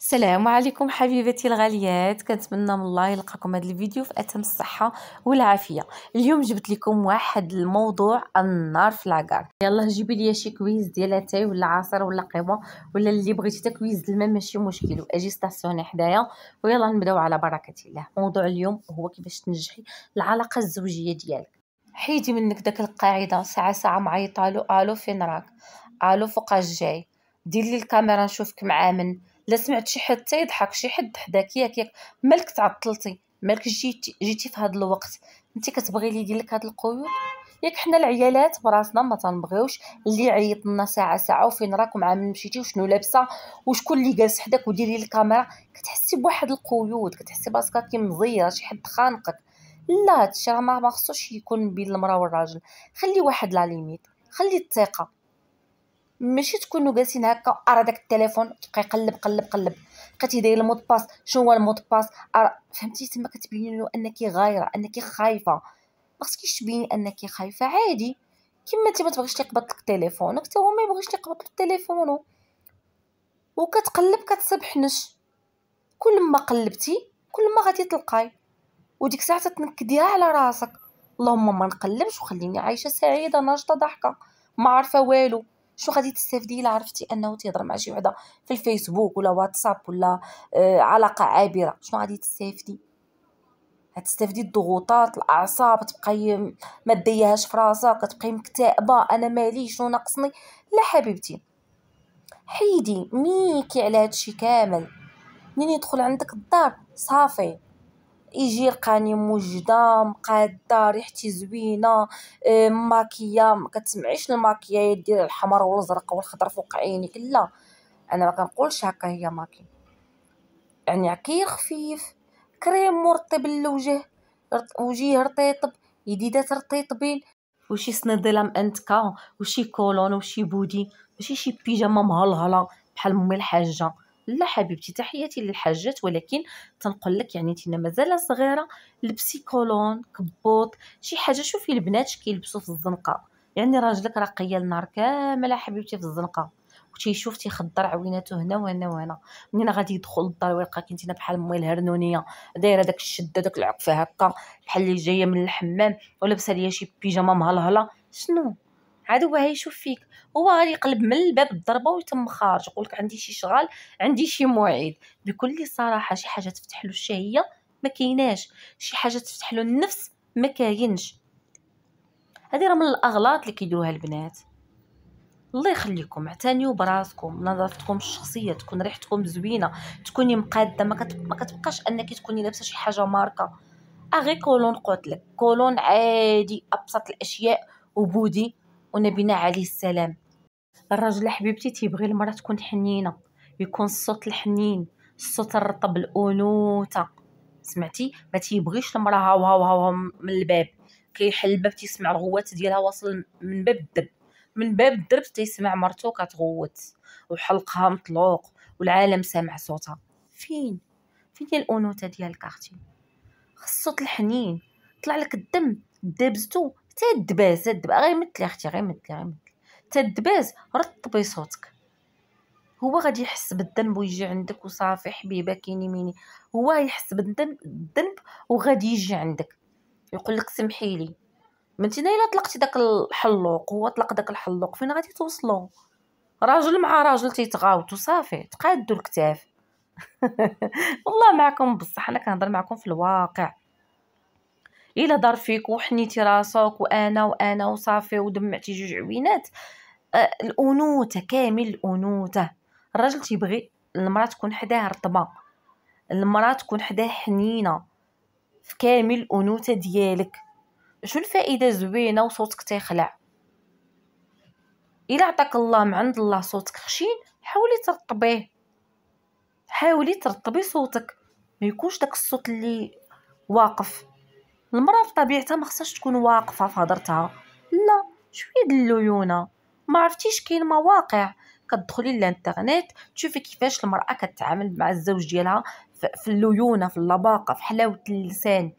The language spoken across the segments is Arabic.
السلام عليكم حبيبتي الغاليات كنتمنى من الله يلقاكم هذا الفيديو في اتم الصحه والعافيه اليوم جبت لكم واحد الموضوع النار في العقار يلا جيبي لي شي كويز ديال اتاي ولا عصير ولا قهوه ولا اللي بغيتي تكويز الماء ماشي مشكل واجي ستاسيوني حدايا ويلا نبداو على بركه الله موضوع اليوم هو كيفاش تنجحي العلاقه الزوجيه ديالك حيدي منك داك القاعده ساعه ساعه معيطالو الو فين راك الو فوقاش جاي دير لي الكاميرا نشوفك مع من لا سمعت شي حد تيضحك شي حد حداك ياك ياك مالك تعطلتي مالك جيتي جيتي في هذا الوقت انت كتبغي لي يدير لك هاد القيود ياك حنا العيالات براسنا ما تنبغيوش اللي عيط لنا ساعه ساعه وفين راكم عام مشيتي وشنو لابسه وشكون اللي جالس حداك وديري الكاميرا كتحسي بواحد القيود كتحسي براسك كي مزيره شي حد خانقك لا هادشي راه ما خصوش يكون بين المراه والراجل خلي واحد لا ليميت خلي الثقه ماشي تكونوا جالسين هكا ارا داك التليفون تبقى يقلب قلب قلب كتدير المود باس شنو هو المود باس أرى... فهمتي تما كتبين له انك غايره انك خايفه ما خصكيش تبيني انك خايفه عادي كما انت ما تبغيش تقبط لك تليفونك حتى هو ما يبغيش يقبط لك تليفونو وكتقلب كتصب حنش كل ما قلبتي كل ما غادي تلقاي وديك الساعه تتنكديها على راسك اللهم ما نقلبش وخليني عايشه سعيده ناشطه ضحكه ما عارفه والو شنو غادي تستافدي الا عرفتي انه تيهضر مع شي وحده في الفيسبوك ولا واتساب ولا آه علاقه عابره شنو غادي تستافدي غتستافدي الضغوطات الاعصاب تبقاي ما ديهاش في راسك كتبقاي مكتئبه انا مالي شنو ناقصني لا حبيبتي حيدي ميكي على هادشي كامل منين يدخل عندك الدار صافي يجي لقاني موجده مقاده ريحتي زوينه آه، ماكيا ما كتسمعيش الماكيا ديال الحمر والزرق والخضر فوق عينيك لا انا ما كنقولش هكا هي ماكي يعني عكير خفيف كريم مرطب للوجه وجيه رطيطب يديدات رطيطبين وشي سندله مأنتكه وشي كولون وشي بودي ماشي شي بيجامه مهلهله بحال مي الحاجه لا حبيبتي تحياتي للحاجات ولكن تنقول لك يعني انت مازال صغيره لبسي كولون كبوط شي حاجه شوفي البنات كيلبسوا في الزنقه يعني راجلك راه قيا النار كامله حبيبتي في الزنقه تيشوف تيخدر عويناتو هنا وهنا وهنا منين غادي يدخل للدار ويلقاك انت بحال مويل هرنونيه دايره داك الشده داك العقفه هكا بحال اللي جايه من الحمام ولابسه ليا شي بيجامه مهلهله شنو عاد هو يشوف فيك هو غادي يقلب من الباب الضربه ويتم خارج يقول لك عندي شي شغال عندي شي موعد بكل صراحه شي حاجه تفتح له الشهيه ما كيناش شي حاجه تفتح له النفس ما كاينش هذه راه من الاغلاط اللي كيديروها البنات الله يخليكم اعتنيوا براسكم نظافتكم الشخصيه تكون ريحتكم زوينه تكوني مقاده ما, كتب... ما كتبقاش انك تكوني لابسه شي حاجه ماركه اغي كولون قلت لك كولون عادي ابسط الاشياء وبودي ونبينا عليه السلام الراجل حبيبتي تيبغي المراه تكون حنينه يكون الصوت الحنين الصوت الرطب الانوثه سمعتي ما تيبغيش المراه هاو هاو هاو من الباب كيحل الباب تيسمع الغوات ديالها واصل من باب الدرب من باب الدرب تيسمع مرتو كتغوت وحلقها مطلوق والعالم سامع صوتها فين فين هي الانوثه ديال الكارتي الصوت الحنين طلع لك الدم دبزتو تدباز تدباز غير مثلي اختي غير مثلي غير مثلي تدباز رطبي صوتك هو غادي يحس بالذنب ويجي عندك وصافي حبيبه كيني ميني هو يحس بالذنب وغادي يجي عندك يقول لك سمحي لي منتينا الا طلقتي داك الحلوق هو طلق داك الحلوق فين غادي توصلوا راجل مع راجل تيتغاوتوا صافي تقادوا الكتاف والله معكم بصح انا كنهضر معكم في الواقع الا دار فيك وحنيتي راسك وانا وانا وصافي ودمعتي جوج عوينات آه الانوثه كامل الانوثه الراجل تيبغي المراه تكون حداه رطبه المراه تكون حداه حنينه في كامل الانوثه ديالك شو الفائده زوينه وصوتك تيخلع الا عطاك الله من عند الله صوتك خشين حاولي ترطبيه حاولي ترطبي صوتك ما يكونش داك الصوت اللي واقف المراه في طبيعتها ما خصهاش تكون واقفه في هضرتها لا شويه ديال الليونه ما عرفتيش كاين مواقع كتدخلي للانترنت تشوفي كيفاش المراه كتعامل مع الزوج ديالها في الليونه في اللباقه في حلاوه اللسان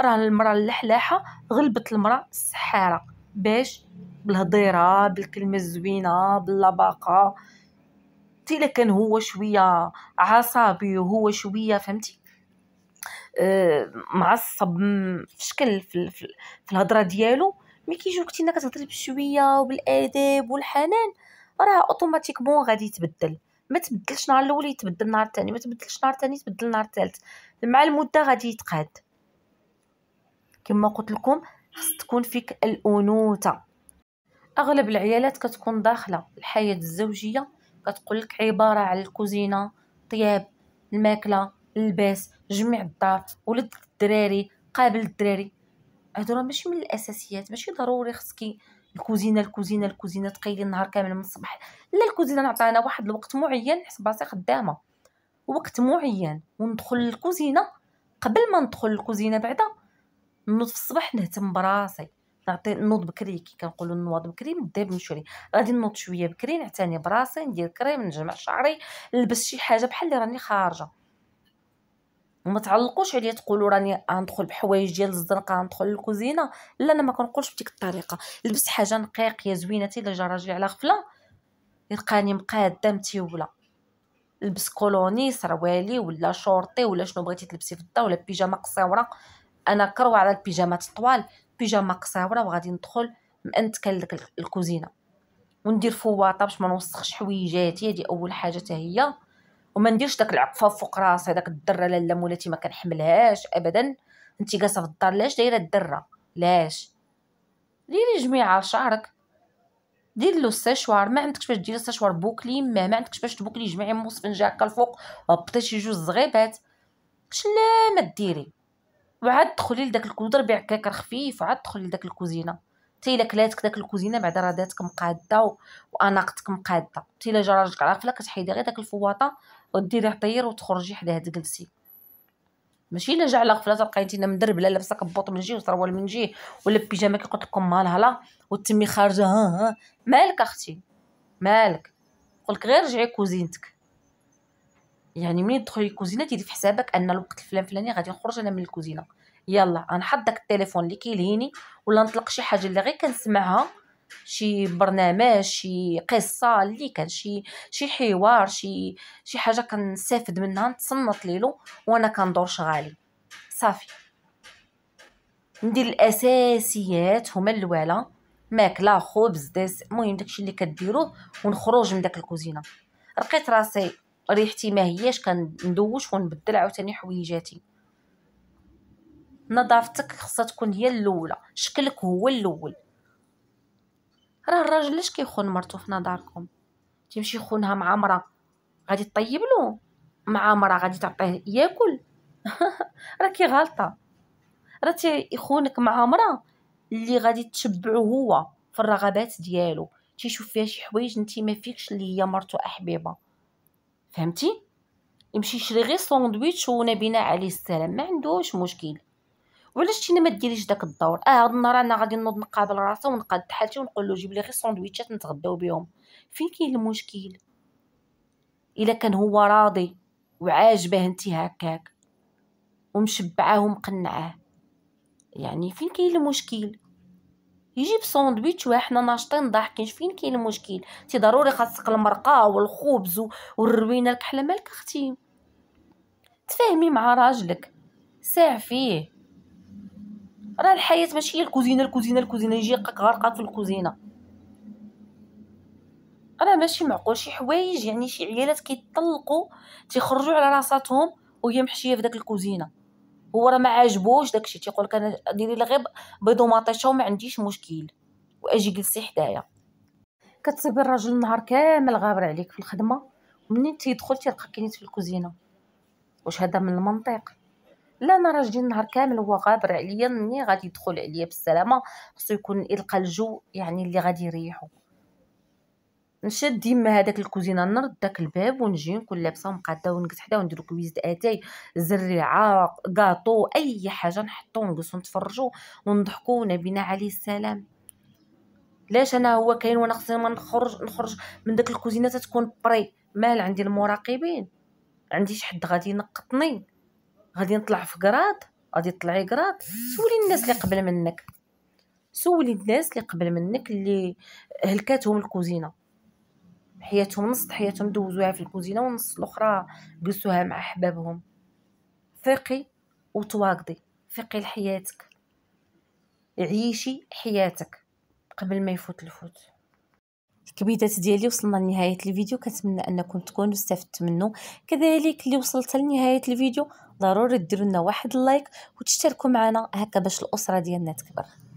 راه المراه اللحلاحه غلبت المراه السحاره باش بالهضيره بالكلمه الزوينه باللباقه تيلا كان هو شويه عصبي وهو شويه فهمتي آه، معصب في شكل في, في, الهضره ديالو ملي كيجيو كنتينا كتهضري بشويه وبالاداب والحنان راه اوتوماتيكمون غادي يتبدل ما تبدلش نهار الاول يتبدل نهار الثاني ما تبدلش نهار الثاني يتبدل نهار الثالث مع المده غادي يتقاد كما قلت لكم خص تكون فيك الانوثه اغلب العيالات كتكون داخله الحياه الزوجيه كتقول لك عباره على الكوزينه طياب الماكله اللباس جمع الدار ولد الدراري قابل الدراري هادو راه ماشي من الاساسيات ماشي ضروري خصك الكوزينه الكوزينه الكوزينه تقيلي النهار كامل من الصباح لا الكوزينه نعطيها واحد الوقت معين حسب راسي خدامه وقت معين وندخل للكوزينه قبل ما ندخل للكوزينه بعدا نوض في الصباح نهتم براسي نعطي نوض بكري كي كنقولوا نوض بكري من الداب نشري غادي نوض شويه بكري نعتني براسي ندير كريم نجمع شعري نلبس شي حاجه بحال اللي راني خارجه وما تعلقوش عليا تقولوا راني غندخل بحوايج ديال الزنقه غندخل للكوزينه لا انا ما كنقولش بديك الطريقه لبس حاجه نقيقيه زوينه تي جا راجلي على غفله يلقاني مقاده متيوله لبس كولوني سروالي ولا شورتي ولا شنو بغيتي تلبسي في الدار ولا بيجامه قصيره انا كروه على البيجامات الطوال بيجامه قصيره وغادي ندخل مانتكل لك الكوزينه وندير فواطه باش ما نوسخش حويجاتي هادي اول حاجه حتى وما نديرش داك العقفه فوق راسي داك الدره لالا مولاتي ما كنحملهاش ابدا انت جالسه في الدار لاش دايره الدره لاش ديري جميعه شعرك دير له السيشوار ما عندكش باش ديري السيشوار بوكلي ما ما عندكش باش تبوكلي جمعي مو سفنجه هكا الفوق هبطي شي جوج زغيبات شلا ما ديري وعاد دخلي لداك الكودر بيع كيكر خفيف وعاد دخلي لداك الكوزينه حتى الا كلاتك داك الكوزينه بعدا راه داتك مقاده واناقتك مقاده حتى الا جا راجلك غفله كتحيدي غير داك الفواطه وديريه طير وتخرجي حدا تجلسي ماشي الا جا على غفله تلقاي انت لا لابسه كبوط من جهه وسروال من جهه ولا بيجامه كي قلت لكم مال هلا وتمي خارجه ها ها مالك اختي مالك قلت غير رجعي كوزينتك يعني ملي تدخلي الكوزينه ديري في حسابك ان الوقت الفلان فلاني غادي نخرج انا من الكوزينه يلا غنحط داك التليفون اللي كيلهيني ولا نطلق شي حاجه اللي غير كنسمعها شي برنامج شي قصه اللي كان شي شي حوار شي شي حاجه كنستافد منها نتصنت ليلو وانا كندور شغالي صافي ندير الاساسيات هما الوالا ماكله خبز داس المهم داكشي اللي كديروه ونخرج من داك الكوزينه لقيت راسي ريحتي ما هياش كندوش ونبدل عاوتاني حويجاتي نظافتك خصها تكون هي الاولى شكلك هو الاول راه الراجل لاش كيخون مرتو في نظركم تيمشي يخونها مع مرا غادي تطيب له مع مرا غادي تعطيه ياكل راه كي غلطه راه تيخونك مع مرا اللي غادي تشبعو هو في الرغبات ديالو تيشوف فيها شي حوايج انت ما فيكش اللي هي مرتو احبيبه فهمتي يمشي يشري غير ساندويتش ونبينا عليه السلام ما عندوش مشكل وعلاش انت ما ديريش داك الدور اه هاد النهار انا غادي نوض نقابل راسي ونقاد حالتي ونقول له جيب لي غير ساندويتشات نتغداو بهم فين كاين المشكل الا كان هو راضي وعاجبه انت هكاك ومشبعاه ومقنعاه يعني فين كاين المشكل يجيب ساندويتش وحنا ناشطين ضاحكين فين كاين المشكل تي ضروري خاصك المرقه والخبز والروينه الكحله مالك اختي تفاهمي مع راجلك ساع فيه راه الحياه ماشي هي الكوزينه الكوزينه الكوزينه يجي يلقاك غارقه في الكوزينه راه ماشي معقول شي حوايج يعني شي عيالات كيطلقوا تيخرجوا على راساتهم وهي محشيه في داك الكوزينه هو راه ما عاجبوش داكشي تيقول لك انا ديري لي غير بيض ومطيشه وما عنديش مشكل واجي جلسي حدايا كتصيبي الراجل النهار كامل غابر عليك في الخدمه ومنين تيدخل تيلقاك كاين في الكوزينه واش هذا من المنطق لا انا راجلي النهار كامل هو غابر عليا مني غادي يدخل عليا بالسلامه خصو يكون يلقى الجو يعني اللي غادي يريحو نشد ديما هذاك الكوزينه نرد داك الباب ونجي نكون لابسه ومقاده ونقص حدا ونديرو كويز اتاي زريعه كاطو اي حاجه نحطو ونجلسو نتفرجو ونضحكو ونبينا عليه السلام لاش انا هو كاين وانا خصني ما نخرج نخرج من داك الكوزينه تتكون بري مال عندي المراقبين عندي شي حد غادي ينقطني غادي نطلع في كراد غادي تطلعي كراد سولي الناس اللي قبل منك سولي الناس اللي قبل منك اللي هلكاتهم الكوزينه حياتهم نص حياتهم دوزوها في الكوزينه ونص الاخرى جلسوها مع احبابهم فقي وتواجدي فقي لحياتك عيشي حياتك قبل ما يفوت الفوت الكبيدات ديالي وصلنا لنهايه الفيديو كنتمنى انكم تكونوا استفدت منه كذلك اللي وصلت لنهايه الفيديو ضروري ديروا لنا واحد اللايك وتشتركوا معنا هكا باش الاسره ديالنا تكبر